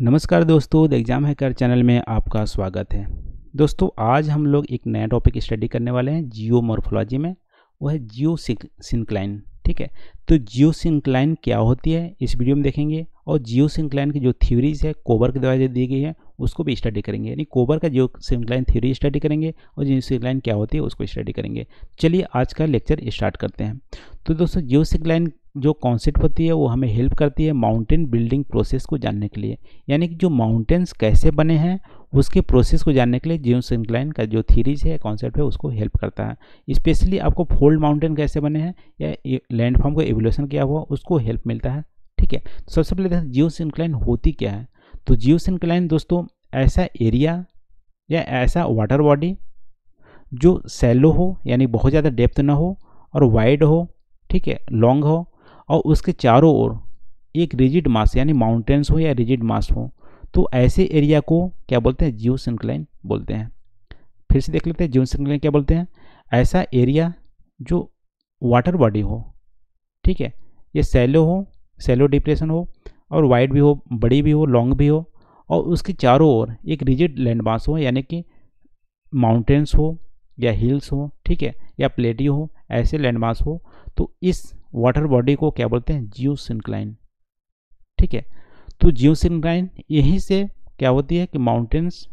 नमस्कार दोस्तों the exam hacker channel में आपका स्वागत है दोस्तों आज हम लोग एक नया टॉपिक स्टडी करने वाले हैं जियो मोर्फोलॉजी में वो है जियो सिंक्लाइन ठीक है तो जियो सिंक्लाइन क्या होती है इस वीडियो में देखेंगे और जियो सिंक्लाइन की जो थ्योरीज है कोबर के द्वारा दी गई है उसको भी स्टडी करेंगे यानी कोबर का जियो सिंक्लाइन थ्योरी स्टडी करेंगे और जियो सिंक्लाइन क्या होती है उसको स्टडी करेंगे चलिए आज का लेक्चर स्टार्ट करते हैं तो दोस्तों जियो सिंक्लाइन जो कॉन्सेप्ट होती है वो हमें हेल्प करती है माउंटेन बिल्डिंग प्रोसेस को जानने के लिए यानी कि जो माउंटेन्स कैसे बने हैं उसके प्रोसेस को जानने के लिए जियो सिंक्लाइन का जो थीरीज है कॉन्सेप्ट है उसको हेल्प करता है स्पेशली आपको फोल्ड माउंटेन कैसे बने हैं या लैंडफॉर्म का एवोल्यूशन किया हुआ उसको हेल्प मिलता है ठीक है तो सबसे पहले देखें जियो सिंक्लाइन होती क्या है तो जियो सिंक्लाइन दोस्तों ऐसा एरिया या ऐसा वाटर बॉडी जो सैलो हो यानी बहुत ज़्यादा डेप्थ ना हो और वाइड हो ठीक है लॉन्ग हो और उसके चारों ओर एक रिजिड मास यानी माउंटेन्स हो या रिजिड मास हो तो ऐसे एरिया को क्या बोलते हैं जियो सिंक्लाइन बोलते हैं फिर से देख लेते हैं जियो सिंक्लाइन क्या बोलते हैं ऐसा एरिया जो वाटर बॉडी हो ठीक है ये सैलो हो सैलो डिप्रेशन हो और वाइड भी हो बड़ी भी हो लॉन्ग भी हो और उसके चारों ओर एक रिजिड लैंड मास हो यानी कि माउंटेन्स हो या हिल्स हो ठीक है या प्लेटी हो ऐसे लैंड मास हो तो इस वाटर बॉडी को क्या बोलते हैं सिंक्लाइन ठीक है तो सिंक्लाइन यहीं से क्या होती है कि माउंटेन्स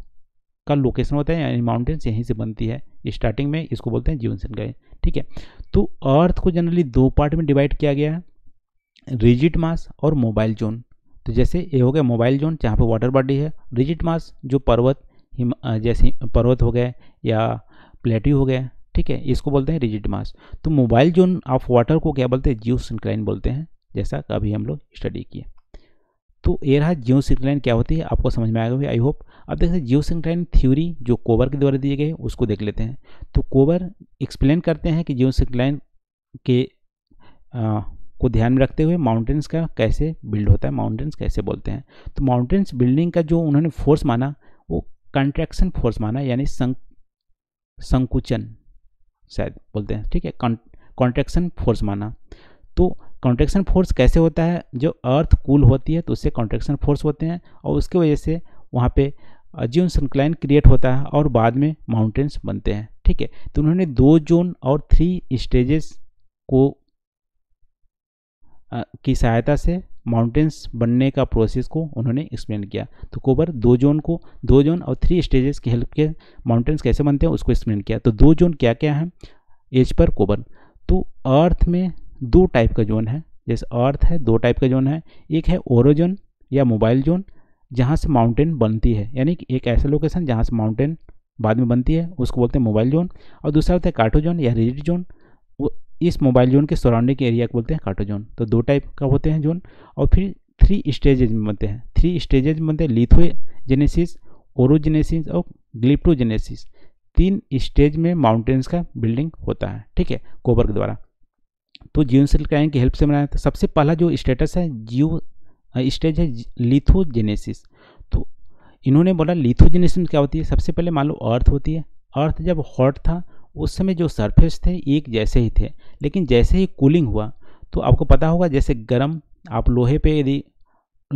का लोकेशन होता है यानी माउंटेन्स यहीं से बनती है स्टार्टिंग में इसको बोलते हैं सिंक्लाइन ठीक है तो अर्थ को जनरली दो पार्ट में डिवाइड किया गया है रिजिट मास और मोबाइल जोन तो जैसे ये हो गया मोबाइल जोन जहाँ पर वाटर बॉडी है रिजिट मास जो पर्वत जैसे पर्वत हो गए या प्लेट्यू हो गया ठीक है इसको बोलते हैं रिजिड मास तो मोबाइल जोन ऑफ वाटर को क्या बोलते हैं जियो सिंक्लाइन बोलते हैं जैसा अभी हम लोग स्टडी किए तो ये रहा जियो सिंक्लाइन क्या होती है आपको समझ में आएगा आई होप अब देखते हैं जियो सिंक्लाइन थ्योरी जो कोबर के द्वारा दिए गए उसको देख लेते हैं तो कोवर एक्सप्लेन करते हैं कि जियो सिंक्लाइन के आ, को ध्यान में रखते हुए माउंटेन्स का कैसे बिल्ड होता है माउंटेन्स कैसे बोलते हैं तो माउंटेन्स बिल्डिंग का जो उन्होंने फोर्स माना वो कंट्रैक्शन फोर्स माना यानी संकुचन शायद बोलते हैं ठीक है कॉन्ट्रेक्शन फोर्स माना तो कॉन्ट्रेक्शन फोर्स कैसे होता है जो अर्थ कूल होती है तो उससे कॉन्ट्रेक्शन फोर्स होते हैं और उसके वजह से वहाँ पे जीवन संक्लाइन क्रिएट होता है और बाद में माउंटेन्स बनते हैं ठीक है तो उन्होंने दो जोन और थ्री स्टेजेस को आ, की सहायता से माउंटेन्स बनने का प्रोसेस को उन्होंने एक्सप्लेन किया तो कोबर दो जोन को दो जोन और थ्री स्टेजेस की हेल्प के माउंटेन्स कैसे बनते हैं उसको एक्सप्लेन किया तो दो जोन क्या क्या है एज पर कोबर तो अर्थ में दो टाइप का जोन है जैसे अर्थ है दो टाइप का जोन है एक है ओरोजोन या मोबाइल जोन जहाँ से माउंटेन बनती है यानी कि एक ऐसा लोकेशन जहाँ से माउंटेन बाद में बनती है उसको बोलते हैं मोबाइल जोन और दूसरा होता है कार्टो जोन या रिजिड जोन वो इस मोबाइल जोन के सराउंडिंग एरिया को बोलते हैं काटो जोन तो दो टाइप का होते हैं जोन और फिर थ्री स्टेजेज में बनते हैं थ्री स्टेजेज में बनते हैं लिथोजेनेसिस ओरोजेनेसिस और ग्लिप्टोजेनेसिस तीन स्टेज में माउंटेन्स का बिल्डिंग होता है ठीक है कोबर के द्वारा तो जियो सेल की हेल्प से बनाया था सबसे पहला जो स्टेटस है जियो स्टेज है लिथोजेनेसिस तो इन्होंने बोला लिथोजेनेसिस क्या होती है सबसे पहले मान लो अर्थ होती है अर्थ जब हॉट था उस समय जो सरफेस थे एक जैसे ही थे लेकिन जैसे ही कूलिंग हुआ तो आपको पता होगा जैसे गर्म आप लोहे पे यदि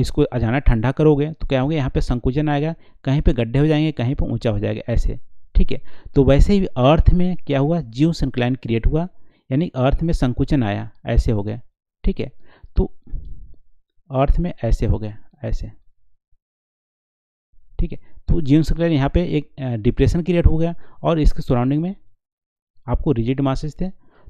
इसको अचानक ठंडा करोगे तो क्या होगा यहाँ पे संकुचन आएगा कहीं पे गड्ढे हो जाएंगे कहीं पे ऊंचा हो जाएगा ऐसे ठीक है तो वैसे ही अर्थ में क्या हुआ जीव संकलाइन क्रिएट हुआ यानी अर्थ में संकुचन आया ऐसे हो गया ठीक है तो अर्थ में ऐसे हो गया ऐसे ठीक है तो जीवन संकलन यहाँ पे एक डिप्रेशन क्रिएट हो गया और इसके सराउंडिंग में आपको रिजिड मासेज थे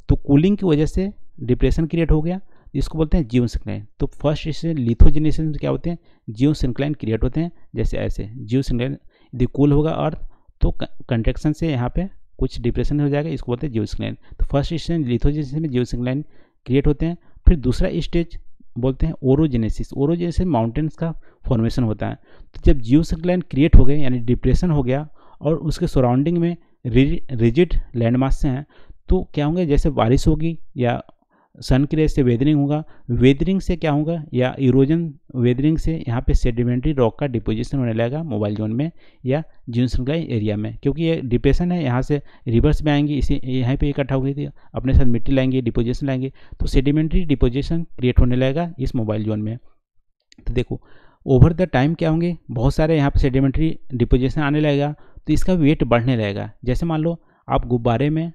तो कूलिंग की वजह से डिप्रेशन क्रिएट हो गया इसको बोलते हैं जीवन सिंक्लाइन तो फर्स्ट इससे लिथोजेनेशन में क्या होते हैं जीव सिंक्लाइन क्रिएट होते हैं जैसे ऐसे जीव सिंक्लाइन यदि कूल होगा अर्थ तो कंट्रेक्शन से यहाँ पे कुछ डिप्रेशन हो जाएगा इसको बोलते हैं जीव सिंक्लाइन तो फर्स्ट स्टेज लिथोजेनेसिस में जीव सिंक्लाइन क्रिएट होते हैं फिर दूसरा स्टेज बोलते हैं ओरोजेनेसिस ओरोजेनेसिस माउंटेन्स का फॉर्मेशन होता है तो जब जीव सिंक्लाइन क्रिएट हो गए यानी डिप्रेशन हो गया और उसके सराउंडिंग में रिजिड लैंडमार्क से हैं तो क्या होंगे जैसे बारिश होगी या सन की रेस से वेदरिंग होगा वेदरिंग से क्या होगा या इरोजन वेदरिंग से यहाँ पे सेडिमेंट्री रॉक का डिपोजिशन होने लगेगा मोबाइल जोन में या जीवसंग्लाई एरिया में क्योंकि ये डिप्रेशन है यहाँ से रिवर्स में आएंगी इसी यहाँ पे इकट्ठा हो गई थी तो अपने साथ मिट्टी लाएंगे डिपोजिशन लाएंगे तो सेडिमेंट्री डिपोजिशन क्रिएट होने लगेगा इस मोबाइल जोन में तो देखो ओवर द टाइम क्या होंगे बहुत सारे यहाँ पर सेडिमेंट्री डिपोजिशन आने लगेगा तो इसका वेट बढ़ने रहेगा जैसे मान लो आप गुब्बारे में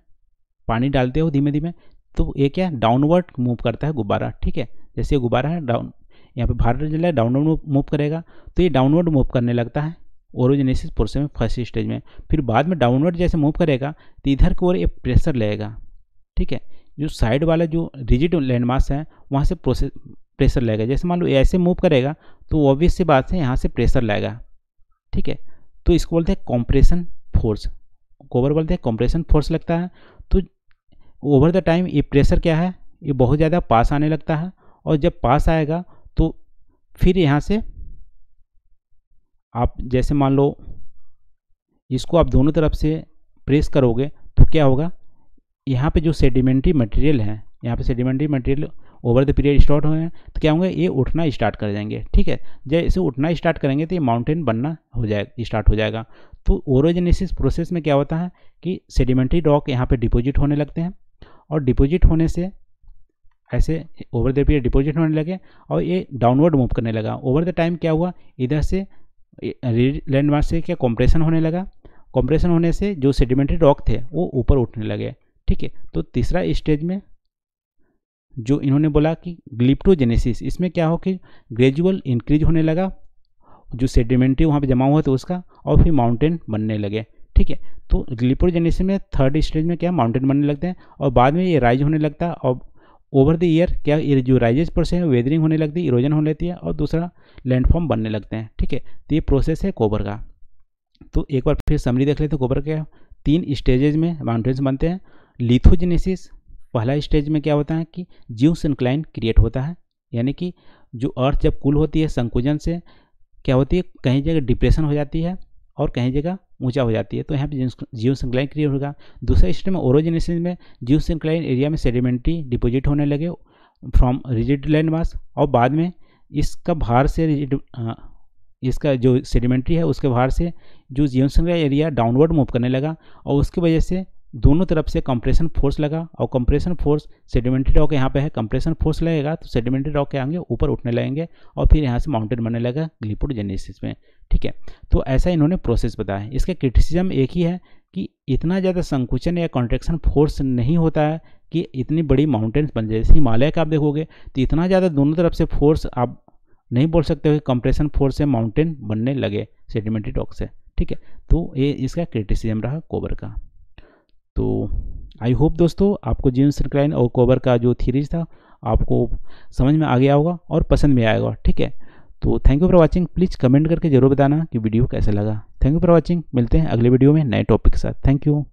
पानी डालते हो धीमे धीमे तो ये क्या डाउनवर्ड मूव करता है गुब्बारा ठीक है जैसे ये गुब्बारा है डाउन यहाँ पे भारत जला है डाउनवर्ड मूव करेगा तो ये डाउनवर्ड मूव करने लगता है ओरिजिनेसिस पोर्सन में फर्स्ट स्टेज में फिर बाद में डाउनवर्ड जैसे मूव करेगा तो इधर की ओर ये प्रेशर लगेगा ठीक है जो साइड वाला जो रिजिड लैंडमार्क्स है वहाँ से प्रोसेस प्रेशर लगेगा जैसे मान लो ऐसे मूव करेगा तो ऑब्वियस सी बात है यहाँ से प्रेशर लगेगा ठीक है तो इसको बोलते हैं कॉम्प्रेशन फोर्स कोवर बोलते हैं कॉम्प्रेशन फोर्स लगता है तो ओवर द टाइम ये प्रेशर क्या है ये बहुत ज़्यादा पास आने लगता है और जब पास आएगा तो फिर यहाँ से आप जैसे मान लो इसको आप दोनों तरफ से प्रेस करोगे तो क्या होगा यहाँ पे जो सेडिमेंट्री मटेरियल है यहाँ पे sedimentary material over the period start हुए हैं तो क्या होंगे ये उठना स्टार्ट कर जाएंगे ठीक है जैसे उठना स्टार्ट करेंगे तो ये माउंटेन बनना हो जाएगा स्टार्ट हो जाएगा तो ओरोजेनेसिस प्रोसेस में क्या होता है कि सेडिमेंट्री रॉक यहाँ पर डिपोजिट होने लगते हैं और डिपोजिट होने से ऐसे ओवर द पीरियड डिपोजिट होने लगे और ये डाउनवर्ड मूव करने लगा ओवर द टाइम क्या हुआ इधर से लैंडमार्क से क्या कॉम्प्रेशन होने लगा कॉम्प्रेशन होने से जो सेडिमेंट्री रॉक थे वो ऊपर उठने लगे ठीक है तो तीसरा स्टेज में जो इन्होंने बोला कि ग्लिप्टोजेनेसिस इसमें क्या हो कि ग्रेजुअल इंक्रीज होने लगा जो सेडिमेंट्री वहाँ पे जमा हुआ था उसका और फिर माउंटेन बनने लगे ठीक है तो ग्लिप्टोजेनेसिस में थर्ड स्टेज में क्या माउंटेन बनने लगते हैं और बाद में ये राइज होने लगता है और ओवर द ईयर क्या ये जो राइजेज प्रोसेस है वेदरिंग होने लगती है इरोजन होने लगती है और दूसरा लैंडफॉर्म बनने लगते हैं ठीक है तो ये प्रोसेस है कोबर का तो एक बार फिर समरी देख लेते हैं कोबर के तीन स्टेजेज में माउंटेन्स बनते हैं लिथोजेनेसिस पहला स्टेज में क्या होता है कि जीव सिंक्लाइन क्रिएट होता है यानी कि जो अर्थ जब कुल होती है संकुजन से क्या होती है कहीं जगह डिप्रेशन हो जाती है और कहीं जगह ऊंचा हो जाती है तो यहाँ पे जीव सिंक्लाइन क्रिएट होगा दूसरा स्टेज में ओरोजिनेशन में जीव सिंक्लाइन एरिया में सेडिमेंट्री डिपोजिट होने लगे फ्रॉम रिजिड लैंड मास और बाद में इसका भार से इसका जो सेडिमेंट्री है उसके भार से जो जीवन संग्रह एरिया डाउनवर्ड मूव करने लगा और उसकी वजह से दोनों तरफ से कंप्रेशन फोर्स लगा और कंप्रेशन फोर्स सेडिमेंट्री रॉक यहाँ पे है कंप्रेशन फोर्स लगेगा तो सेडिमेंट्री रॉक के आगे ऊपर उठने लगेंगे और फिर यहाँ से माउंटेन बनने लगा जेनेसिस में ठीक है तो ऐसा इन्होंने प्रोसेस बताया इसका क्रिटिसिज्म एक ही है कि इतना ज़्यादा संकुचन या कॉन्ट्रेक्शन फोर्स नहीं होता है कि इतनी बड़ी माउंटेन्स बन जाए जैसे हिमालय का आप देखोगे तो इतना ज़्यादा दोनों तरफ से फोर्स आप नहीं बोल सकते हो कि कंप्रेशन फोर्स से माउंटेन बनने लगे सेडिमेंट्री रॉक से ठीक है तो ये इसका क्रिटिसिज्म रहा कोबर का तो आई होप दोस्तों आपको जेम्स क्लाइन और कोबर का जो थीरीज था आपको समझ में आ गया होगा और पसंद भी आएगा ठीक है तो thank you for watching please comment करके ज़रूर बताना कि वीडियो कैसा लगा थैंक यू फॉर वाचिंग मिलते हैं अगले वीडियो में नए टॉपिक के साथ थैंक यू